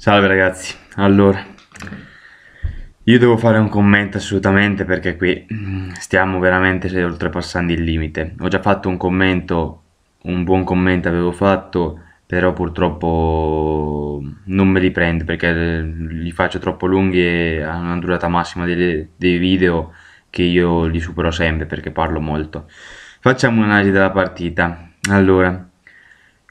Salve ragazzi, allora io devo fare un commento assolutamente perché qui mm, stiamo veramente oltrepassando il limite. Ho già fatto un commento, un buon commento avevo fatto, però purtroppo non me li prendo perché eh, li faccio troppo lunghi e hanno una durata massima delle, dei video che io li supero sempre perché parlo molto. Facciamo un'analisi della partita. Allora,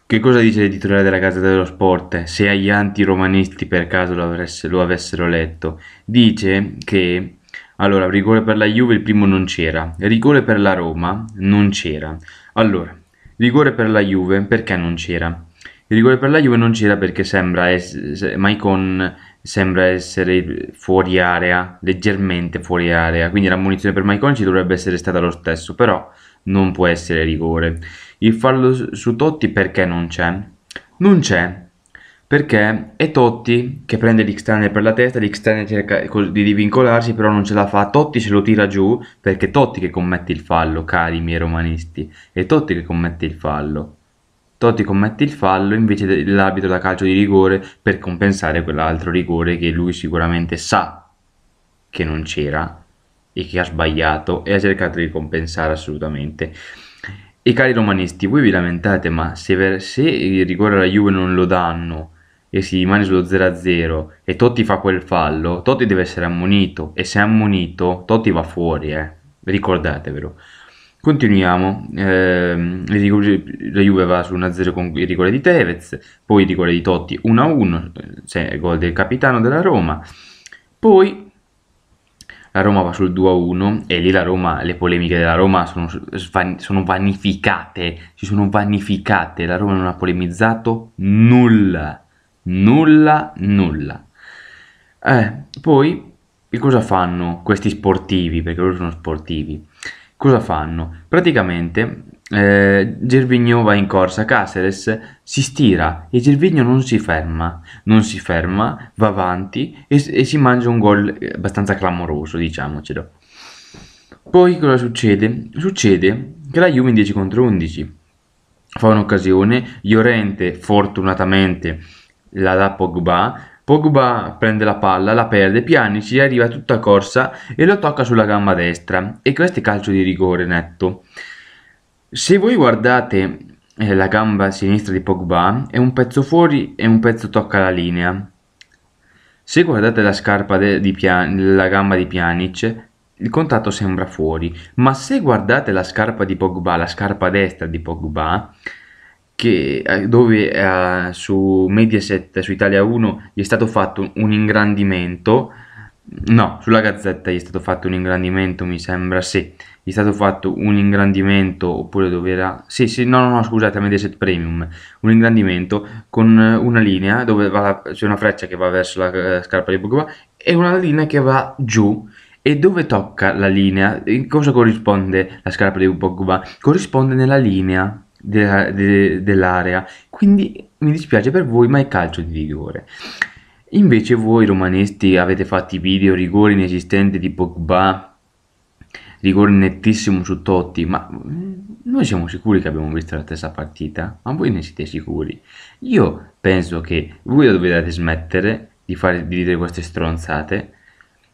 che cosa dice l'editore della Gazzetta dello Sport, se agli antiromanisti per caso lo, avesse, lo avessero letto? Dice che allora, rigore per la Juve il primo non c'era, rigore per la Roma non c'era. Allora, rigore per la Juve perché non c'era? rigore per la Juve non c'era perché sembra essere, Maicon sembra essere fuori area, leggermente fuori area, quindi la munizione per Maicon ci dovrebbe essere stata lo stesso, però non può essere rigore. Il fallo su Totti perché non c'è? Non c'è perché è Totti che prende l'Xtrane per la testa, l'Xtrane cerca di divincolarsi però non ce la fa, Totti se lo tira giù perché è Totti che commette il fallo, cari miei romanisti, è Totti che commette il fallo. Totti commette il fallo invece dell'abito da calcio di rigore per compensare quell'altro rigore che lui sicuramente sa che non c'era e che ha sbagliato e ha cercato di compensare assolutamente. E cari romanisti, voi vi lamentate, ma se, ver- se il rigore alla Juve non lo danno e si rimane sullo 0-0 e Totti fa quel fallo, Totti deve essere ammonito e se è ammonito Totti va fuori, eh. ricordatevelo. Continuiamo, eh, la Juve va su 1-0 con il rigore di Tevez, poi il rigore di Totti 1-1, cioè il gol del capitano della Roma, poi la Roma va sul 2-1 e lì la Roma, le polemiche della Roma sono, sono vanificate, si sono vanificate, la Roma non ha polemizzato nulla, nulla, nulla. Eh, poi che cosa fanno questi sportivi? Perché loro sono sportivi. Cosa fanno? Praticamente eh, Gervigno va in corsa, Caceres si stira e Gervigno non si ferma, non si ferma, va avanti e, e si mangia un gol eh, abbastanza clamoroso, diciamocelo. Poi cosa succede? Succede che la Juve in 10 contro 11 fa un'occasione, Llorente fortunatamente la dà Pogba, Pogba prende la palla, la perde, Pjanic arriva tutta corsa e lo tocca sulla gamba destra e questo è calcio di rigore netto. Se voi guardate eh, la gamba sinistra di Pogba, è un pezzo fuori e un pezzo tocca la linea. Se guardate la scarpa di Pian- la gamba di Pjanic, il contatto sembra fuori, ma se guardate la scarpa di Pogba, la scarpa destra di Pogba, che, eh, dove eh, su Mediaset, su Italia 1, gli è stato fatto un ingrandimento, no, sulla Gazzetta gli è stato fatto un ingrandimento, mi sembra, sì, è stato fatto un ingrandimento oppure dove era sì sì no no, no scusate Mediaset Premium un ingrandimento con eh, una linea dove va, c'è una freccia che va verso la eh, scarpa di Pogba e una linea che va giù e dove tocca la linea in cosa corrisponde la scarpa di Pogba corrisponde nella linea de, de, dell'area quindi mi dispiace per voi ma è calcio di rigore invece voi romanisti avete fatto i video rigori inesistenti di Pogba rigore nettissimo su Totti, ma eh, noi siamo sicuri che abbiamo visto la stessa partita? Ma voi ne siete sicuri? Io penso che voi dovete smettere di, fare, di dire queste stronzate,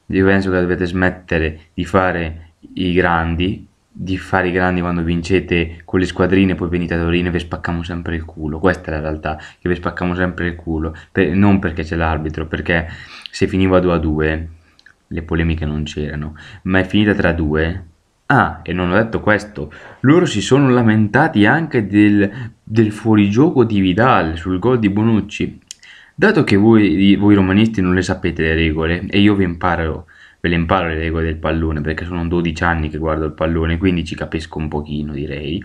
io penso che dovete smettere di fare i grandi, di fare i grandi quando vincete con le squadrine poi venite a Torino e vi spaccamo sempre il culo questa è la realtà che vi spaccamo sempre il culo per, non perché c'è l'arbitro perché se finiva 2 a 2 le polemiche non c'erano, ma è finita tra due. Ah, e non ho detto questo, loro si sono lamentati anche del, del fuorigioco di Vidal sul gol di Bonucci. Dato che voi, voi romanisti non le sapete le regole, e io vi imparo, ve le imparo le regole del pallone, perché sono 12 anni che guardo il pallone, quindi ci capisco un pochino direi,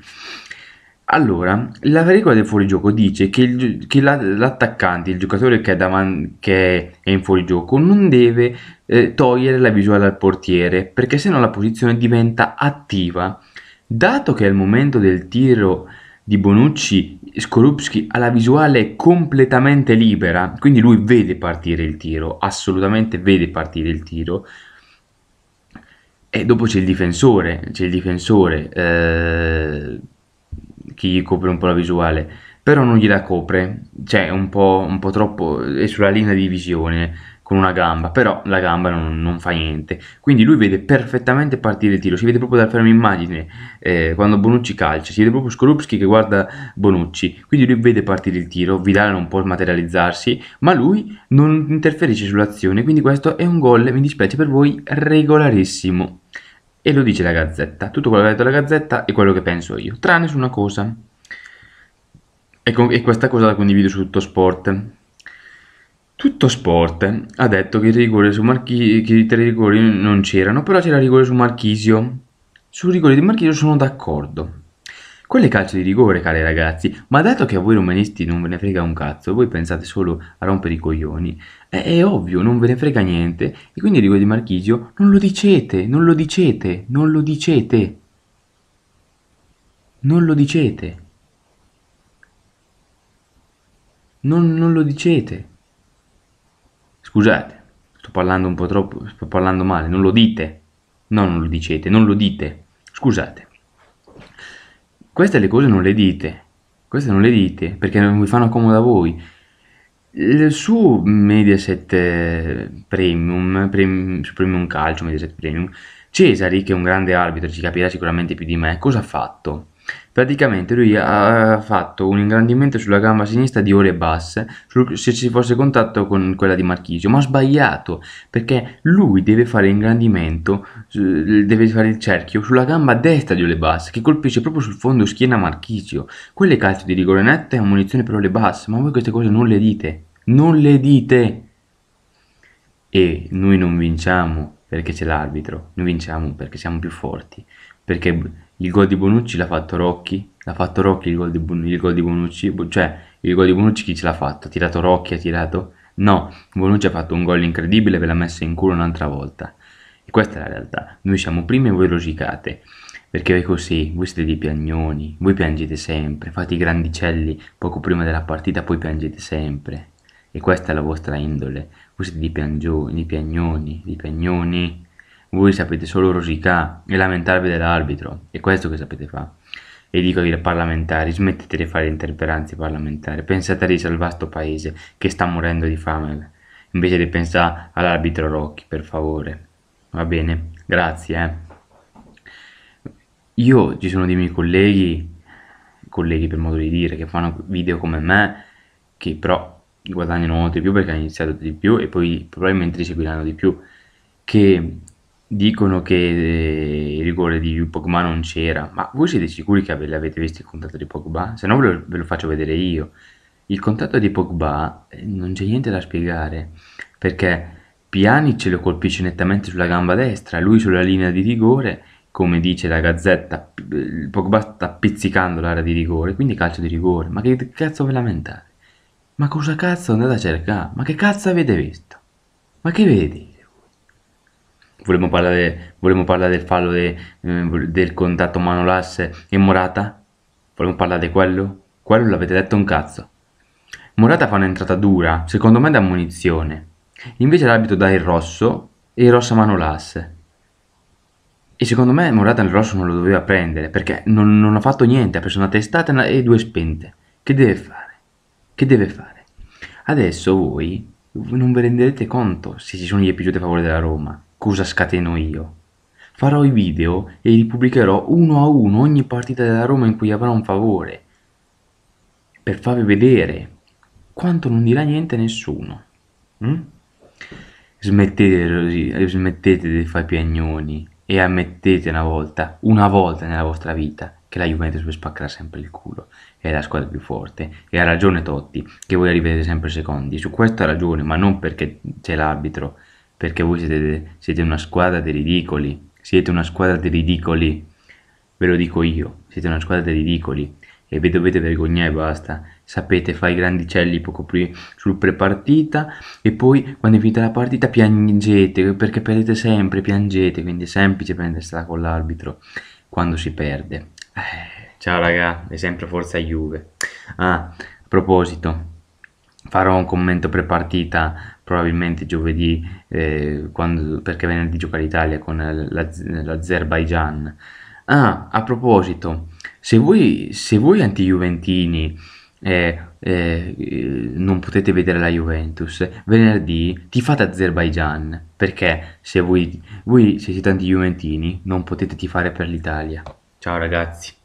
allora, la regola del fuorigioco dice che, il, che la- l'attaccante, il giocatore che è, davan- che è in fuorigioco, non deve eh, togliere la visuale al portiere perché sennò la posizione diventa attiva. Dato che al momento del tiro di Bonucci, Skorupski ha la visuale completamente libera, quindi lui vede partire il tiro, assolutamente vede partire il tiro. E dopo c'è il difensore, c'è il difensore. Eh che gli copre un po' la visuale, però non gliela copre, cioè un po', un po troppo, è sulla linea di visione con una gamba, però la gamba non, non, fa niente. Quindi lui vede perfettamente partire il tiro, si vede proprio dal fermo immagine eh, quando Bonucci calcia, si vede proprio Skorupski che guarda Bonucci, quindi lui vede partire il tiro, Vidal non può materializzarsi, ma lui non interferisce sull'azione, quindi questo è un gol, mi dispiace per voi, regolarissimo e lo dice la Gazzetta. Tutto quello che ha detto la Gazzetta è quello che penso io, tranne su una cosa. E, con, e questa cosa la condivido su tutto sport. Tutto sport ha detto che i su Marchi- che i tre rigori non c'erano, però c'era rigore su Marchisio. Sul rigore di Marchisio sono d'accordo. Quello è calcio di rigore, cari ragazzi, ma dato che a voi romanisti non ve ne frega un cazzo, voi pensate solo a rompere i coglioni, è, è ovvio, non ve ne frega niente, e quindi il rigore di Marchisio non lo dicete, non lo dicete, non lo dicete. Non lo dicete. Non, non lo dicete. Scusate, sto parlando un po' troppo, sto parlando male, non lo dite. No, non lo dicete, non lo dite. Scusate queste le cose non le dite, queste non le dite perché non vi fanno comodo a voi. Su Mediaset eh, Premium, Premium, su Premium Calcio, Mediaset Premium, Cesari, che è un grande arbitro, ci capirà sicuramente più di me, cosa ha fatto? Praticamente lui ha fatto un ingrandimento sulla gamba sinistra di ore basse, se ci fosse contatto con quella di Marchisio, ma ha sbagliato, perché lui deve fare l'ingrandimento, deve fare il cerchio sulla gamba destra di ore basse, che colpisce proprio sul fondo schiena Marchisio. Quelle calcio di rigore netta e munizione per ore basse, ma voi queste cose non le dite, non le dite! E noi non vinciamo perché c'è l'arbitro, noi vinciamo perché siamo più forti, perché il gol di Bonucci l'ha fatto Rocchi, l'ha fatto Rocchi il gol di, bon- il gol di Bonucci, cioè il gol di Bonucci chi ce l'ha fatto? Ha tirato Rocchi, ha tirato? No, Bonucci ha fatto un gol incredibile, ve l'ha messo in culo un'altra volta. E questa è la realtà, noi siamo primi e voi rosicate, perché è così, voi siete dei piagnoni, voi piangete sempre, fate i grandicelli poco prima della partita, poi piangete sempre. E questa è la vostra indole, voi siete dei piangioni, dei piagnoni, dei piagnoni. Voi sapete solo rosicà e lamentarvi dell'arbitro, è questo che sapete fare. E dico ai parlamentari, smettete di fare interperanze parlamentari, pensate a risalvare questo paese che sta morendo di fame, invece di pensare all'arbitro Rocchi, per favore. Va bene? Grazie, eh. Io ci sono dei miei colleghi, colleghi per modo di dire, che fanno video come me, che però guadagnano molto di più perché hanno iniziato di più e poi probabilmente li seguiranno di più, che Dicono che eh, il rigore di Pogba non c'era, ma voi siete sicuri che l'avete visto il contatto di Pogba? Se no ve lo, ve lo faccio vedere io. Il contatto di Pogba eh, non c'è niente da spiegare, perché Piani ce lo colpisce nettamente sulla gamba destra, lui sulla linea di rigore, come dice la gazzetta, il eh, Pogba sta pizzicando l'area di rigore, quindi calcio di rigore. Ma che cazzo ve lamentate? Ma cosa cazzo andate a cercare? Ma che cazzo avete visto? Ma che vedi? Volevo parlare, volevo parlare, del fallo de, mm, del contatto mano lasse e Morata. Volevo parlare di quello. Quello l'avete detto un cazzo. Morata fa un'entrata dura, secondo me da munizione. Invece l'abito dà il rosso e il rosso a mano lasse. E secondo me Morata il rosso non lo doveva prendere perché non, non ha fatto niente, ha preso una testata e due spente. Che deve fare? Che deve fare? Adesso voi non vi renderete conto se ci sono gli episodi a favore della Roma cosa scateno io. Farò i video e li pubblicherò uno a uno ogni partita della Roma in cui avrò un favore, per farvi vedere quanto non dirà niente a nessuno. Mm? Smettete, smettete di fare piagnoni e ammettete una volta, una volta nella vostra vita, che la Juventus vi spaccherà sempre il culo. È la squadra più forte. E ha ragione Totti, che vuole rivedere sempre secondi. Su questo ha ragione, ma non perché c'è l'arbitro perché voi siete, siete una squadra di ridicoli, siete una squadra di ridicoli, ve lo dico io, siete una squadra di ridicoli e vi dovete vergognare e basta. Sapete, fai i grandicelli poco prima sul prepartita e poi quando è finita la partita piangete perché perdete sempre, piangete, quindi è semplice prendersela con l'arbitro quando si perde. Eh, ciao raga, è sempre forza Juve. Ah, a proposito, farò un commento prepartita probabilmente giovedì, eh, quando, perché venerdì gioca l'Italia con l'Azerbaigian. Ah, a proposito, se voi, se voi anti-juventini eh, eh, non potete vedere la Juventus, venerdì ti fate Azerbaijan, perché se voi, voi se siete anti-juventini non potete tifare per l'Italia. Ciao ragazzi.